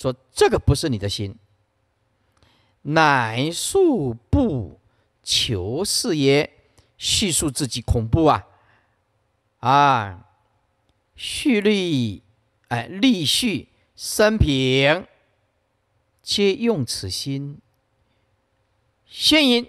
说这个不是你的心，乃数不求是也。叙述自己恐怖啊，啊，叙力哎，力叙生平，皆用此心。现因，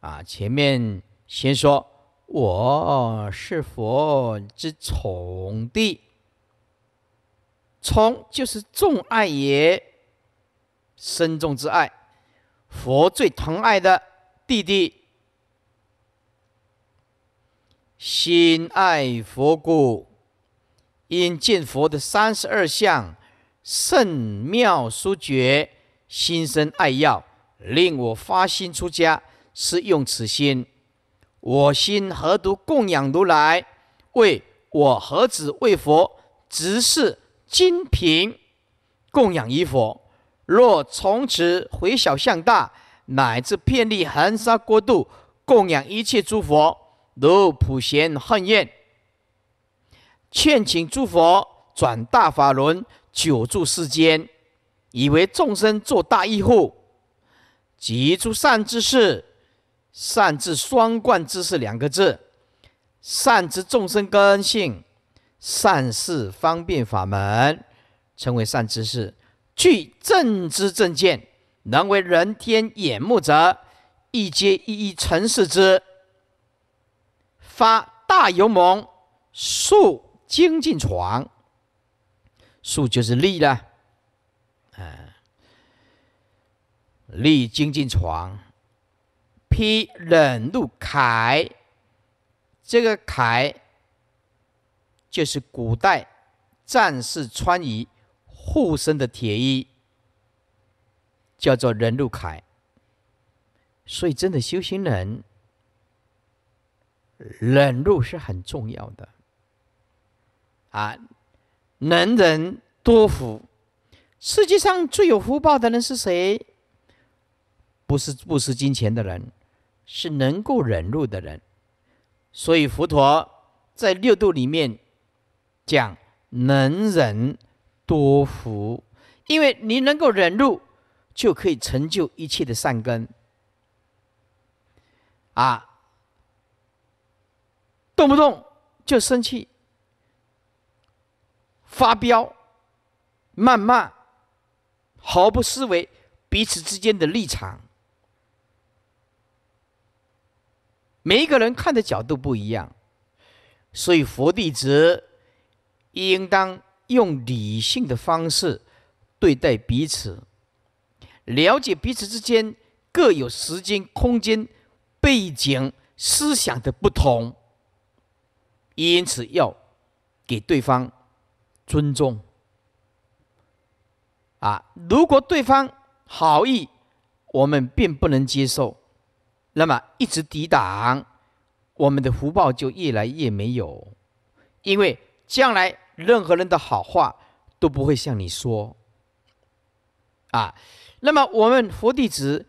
啊，前面先说我是佛之从弟。从就是重爱也，深重之爱，佛最疼爱的弟弟。心爱佛故，因见佛的三十二相、圣妙殊绝，心生爱药，令我发心出家。是用此心，我心何独供养如来？为我何止为佛，只是。金贫供养于佛，若从此回小向大，乃至遍历恒沙国度，供养一切诸佛，如普贤恨愿，劝请诸佛转大法轮，久住世间，以为众生做大义护，即诸善之事，善至双冠之事两个字，善知众生根性。善事方便法门，称为善知识。具正知正见，能为人天眼目者，亦皆一一成事之。发大勇猛，树精进床。树就是力了，哎，力精进床，披忍露铠。这个铠。就是古代战士穿于护身的铁衣，叫做忍路铠。所以，真的修行人忍辱是很重要的。啊，能人多福，世界上最有福报的人是谁？不是不识金钱的人，是能够忍辱的人。所以，佛陀在六度里面。讲能忍多福，因为你能够忍辱，就可以成就一切的善根。啊，动不动就生气、发飙、谩骂，毫不思维彼此之间的立场。每一个人看的角度不一样，所以佛弟子。应当用理性的方式对待彼此，了解彼此之间各有时间、空间、背景、思想的不同，因此要给对方尊重。啊，如果对方好意，我们并不能接受，那么一直抵挡，我们的福报就越来越没有，因为将来。任何人的好话都不会向你说，啊，那么我们佛弟子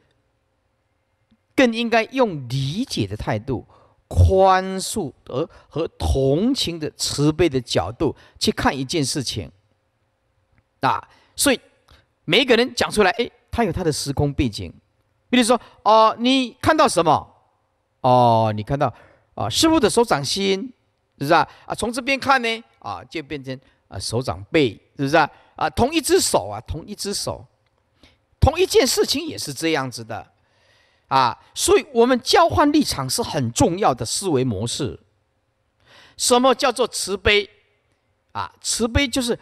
更应该用理解的态度、宽恕和和同情的慈悲的角度去看一件事情，啊，所以每一个人讲出来，哎，他有他的时空背景，比如说，哦，你看到什么？哦，你看到啊，师傅的手掌心。是不是啊？啊，从这边看呢，啊，就变成啊手掌背，是不是啊？啊，同一只手啊，同一只手，同一件事情也是这样子的，啊，所以我们交换立场是很重要的思维模式。什么叫做慈悲？啊，慈悲就是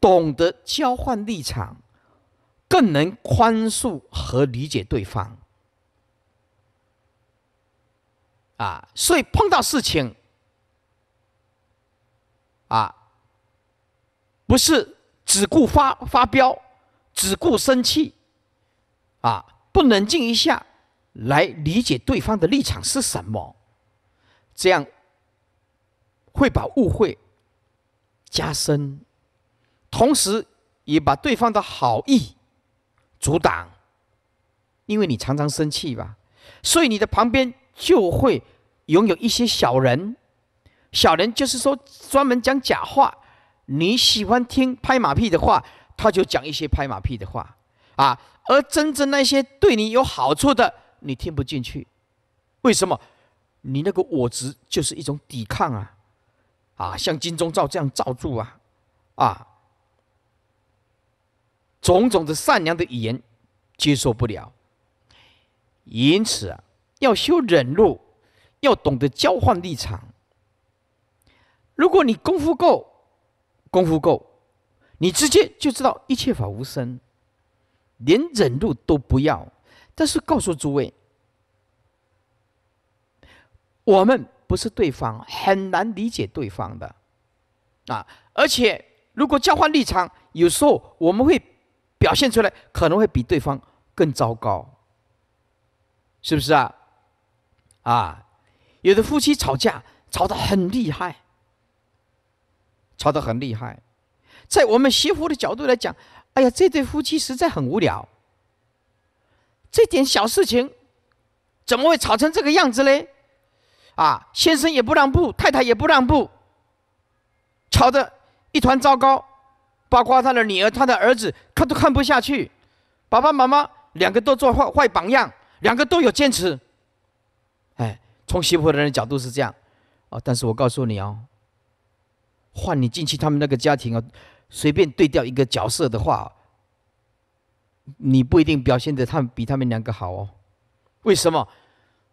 懂得交换立场，更能宽恕和理解对方。啊，所以碰到事情。啊，不是只顾发发飙，只顾生气，啊，不冷静一下，来理解对方的立场是什么，这样会把误会加深，同时也把对方的好意阻挡，因为你常常生气吧，所以你的旁边就会拥有一些小人。小人就是说，专门讲假话。你喜欢听拍马屁的话，他就讲一些拍马屁的话，啊，而真正那些对你有好处的，你听不进去。为什么？你那个我执就是一种抵抗啊，啊，像金钟罩这样罩住啊，啊，种种的善良的语言接受不了。因此啊，要修忍路，要懂得交换立场。如果你功夫够，功夫够，你直接就知道一切法无生，连忍辱都不要。但是告诉诸位，我们不是对方，很难理解对方的啊。而且如果交换立场，有时候我们会表现出来，可能会比对方更糟糕，是不是啊？啊，有的夫妻吵架，吵得很厉害。吵得很厉害，在我们媳妇的角度来讲，哎呀，这对夫妻实在很无聊。这点小事情，怎么会吵成这个样子嘞？啊，先生也不让步，太太也不让步，吵得一团糟糕。包括他的女儿、他的儿子，看都看不下去。爸爸妈妈两个都做坏坏榜样，两个都有坚持。哎，从媳妇的角度是这样，哦，但是我告诉你哦。换你进去他们那个家庭啊，随便对调一个角色的话，你不一定表现的他们比他们两个好哦。为什么？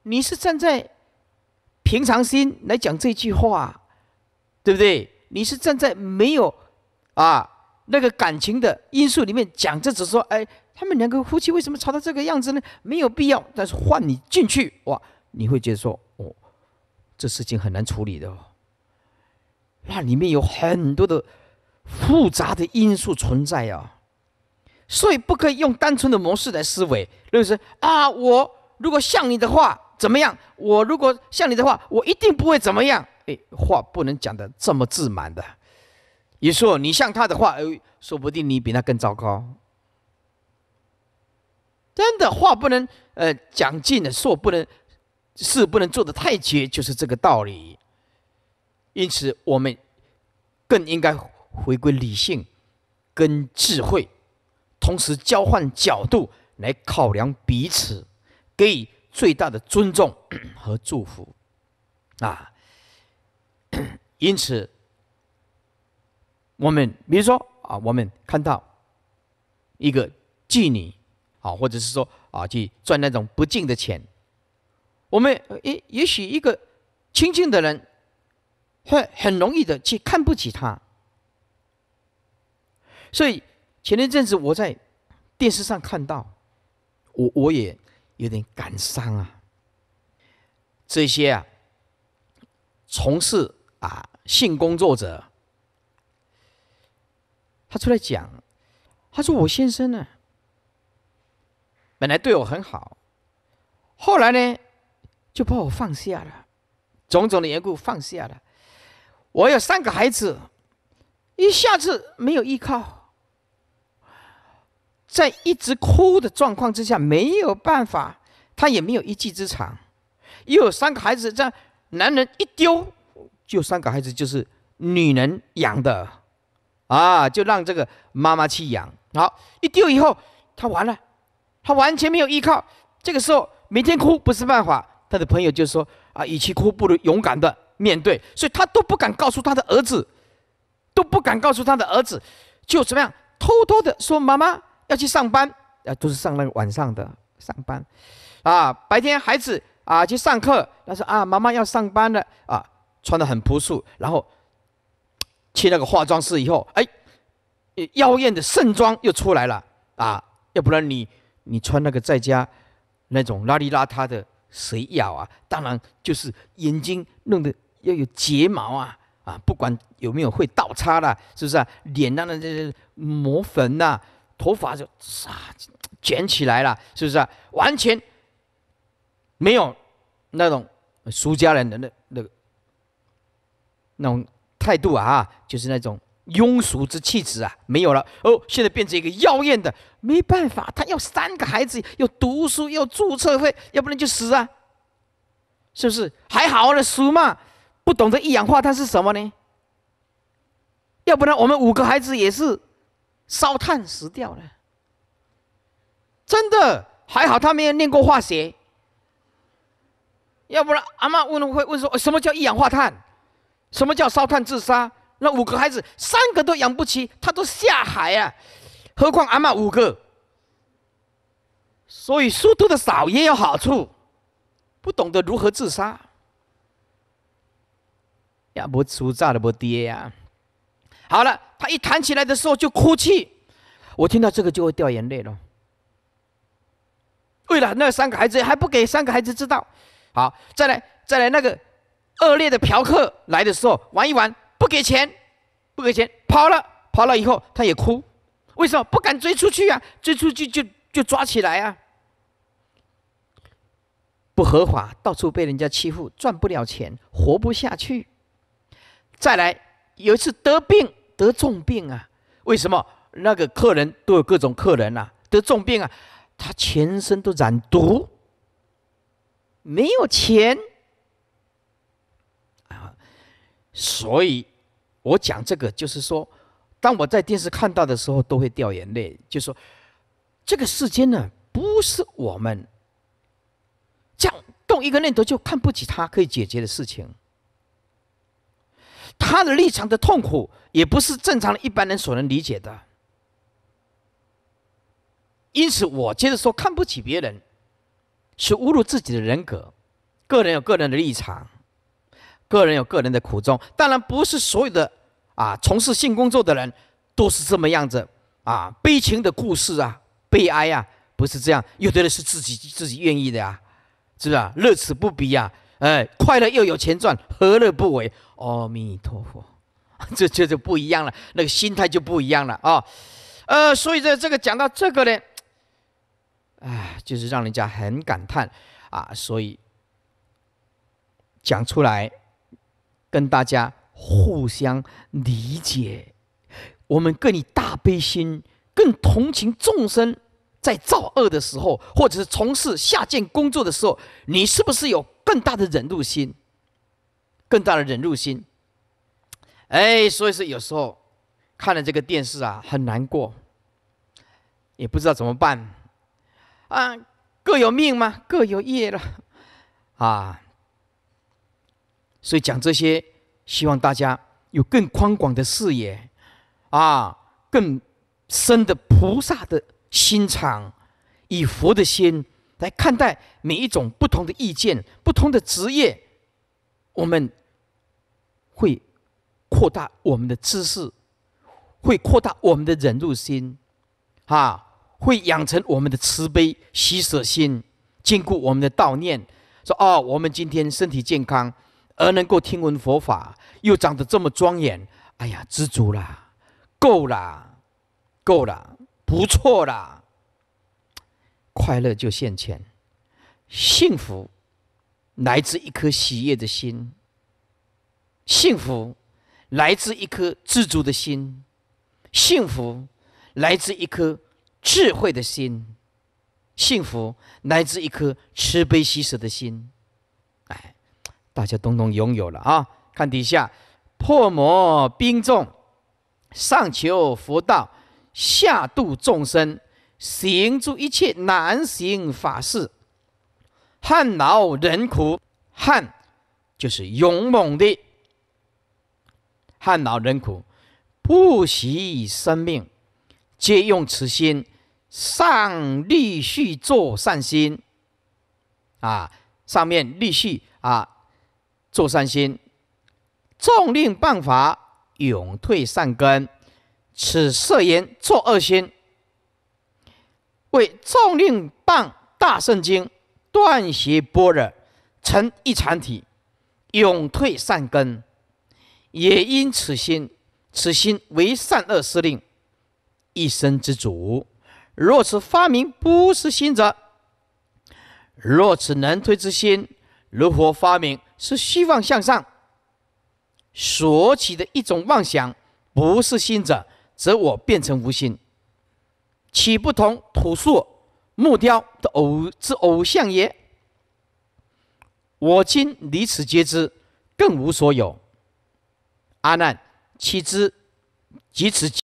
你是站在平常心来讲这句话，对不对？你是站在没有啊那个感情的因素里面讲，这只是说，哎，他们两个夫妻为什么吵到这个样子呢？没有必要。但是换你进去哇，你会觉得说，哦，这事情很难处理的。哦。那里面有很多的复杂的因素存在啊，所以不可以用单纯的模式来思维，认是啊。我如果像你的话，怎么样？我如果像你的话，我一定不会怎么样。哎，话不能讲的这么自满的。你说你像他的话，哎，说不定你比他更糟糕。真的话不能呃讲尽的，说不能，事不能做的太绝，就是这个道理。因此，我们更应该回归理性跟智慧，同时交换角度来考量彼此，给予最大的尊重和祝福啊。因此，我们比如说啊，我们看到一个妓女啊，或者是说啊，去赚那种不敬的钱，我们也也许一个亲近的人。会很容易的去看不起他，所以前一阵子我在电视上看到，我我也有点感伤啊。这些啊，从事啊性工作者，他出来讲，他说我先生呢，本来对我很好，后来呢就把我放下了，种种的缘故放下了。我有三个孩子，一下子没有依靠，在一直哭的状况之下没有办法，他也没有一技之长，又有三个孩子，这样男人一丢，就三个孩子就是女人养的，啊，就让这个妈妈去养。好，一丢以后，他完了，他完全没有依靠。这个时候每天哭不是办法，他的朋友就说：“啊，与其哭，不如勇敢的。”面对，所以他都不敢告诉他的儿子，都不敢告诉他的儿子，就怎么样，偷偷的说妈妈要去上班，啊，都是上那个晚上的上班，啊，白天孩子啊去上课，他说啊妈妈要上班了，啊，穿的很朴素，然后去那个化妆室以后，哎，妖艳的盛装又出来了，啊，要不然你你穿那个在家那种邋里邋遢的谁要啊？当然就是眼睛弄得要有睫毛啊啊！不管有没有会倒插的，是不是啊？脸上的这些磨粉呐，头发就啊卷起来了，是不是啊？完全没有那种俗家人的那那个那种态度啊，就是那种庸俗之气质啊，没有了哦。现在变成一个妖艳的，没办法，他要三个孩子，要读书，要注册费，要不然就死啊！是不是？还好呢，俗嘛。不懂得一氧化碳是什么呢？要不然我们五个孩子也是烧炭死掉了。真的，还好他没有念过化学，要不然阿妈问会问说什么叫一氧化碳，什么叫烧炭自杀？那五个孩子三个都养不起，他都下海啊，何况阿妈五个？所以书读的少也有好处，不懂得如何自杀。呀，不，出诈的不跌呀。好了，他一弹起来的时候就哭泣，我听到这个就会掉眼泪了。为了那三个孩子，还不给三个孩子知道。好，再来，再来那个恶劣的嫖客来的时候玩一玩，不给钱，不给钱，跑了，跑了以后他也哭，为什么不敢追出去啊？追出去就就抓起来啊？不合法，到处被人家欺负，赚不了钱，活不下去。再来有一次得病得重病啊？为什么那个客人都有各种客人呐？得重病啊，他全身都染毒，没有钱啊。所以，我讲这个就是说，当我在电视看到的时候，都会掉眼泪。就说这个世间呢，不是我们这样动一个念头就看不起他可以解决的事情。他的立场的痛苦也不是正常的一般人所能理解的，因此，我接着说看不起别人，是侮辱自己的人格。个人有个人的立场，个人有个人的苦衷。当然，不是所有的啊从事性工作的人都是这么样子啊悲情的故事啊悲哀啊，不是这样。有的人是自己自己愿意的呀，是不是乐此不疲呀？哎，快乐又有钱赚，何乐不为？阿弥陀佛，这就就不一样了，那个心态就不一样了啊。呃，所以在这个讲到这个呢，哎，就是让人家很感叹啊。所以讲出来，跟大家互相理解，我们更以大悲心，更同情众生。在造恶的时候，或者是从事下贱工作的时候，你是不是有更大的忍辱心？更大的忍辱心？哎，所以说有时候看了这个电视啊，很难过，也不知道怎么办啊。各有命嘛，各有业了啊。所以讲这些，希望大家有更宽广的视野啊，更深的菩萨的。心肠以佛的心来看待每一种不同的意见、不同的职业，我们会扩大我们的知识，会扩大我们的忍辱心，啊，会养成我们的慈悲、施舍心，兼顾我们的悼念。说：“哦，我们今天身体健康，而能够听闻佛法，又长得这么庄严，哎呀，知足啦，够啦，够了。”不错啦，快乐就现前，幸福来自一颗喜悦的心，幸福来自一颗知足的心，幸福来自一颗智慧的心，幸福来自一颗慈悲喜舍的心，哎，大家都能拥有了啊！看底下，破魔兵众，上求佛道。下度众生，行诸一切难行法事，汉劳人苦，汉就是勇猛的，汉恼人苦，不惜以生命，皆用此心，上力续做善心，啊，上面力续啊，做善心，众令谤法，永退善根。此色言作恶心，为众令谤大圣经，断邪般若，成一禅体，永退善根。也因此心，此心为善恶司令，一身之主。若此发明不是心者，若此能退之心，如何发明？是希望向上，所起的一种妄想，不是心者。则我变成无心，岂不同土塑木雕的偶之偶像也？我今离此皆之，更无所有。阿难，岂知即此？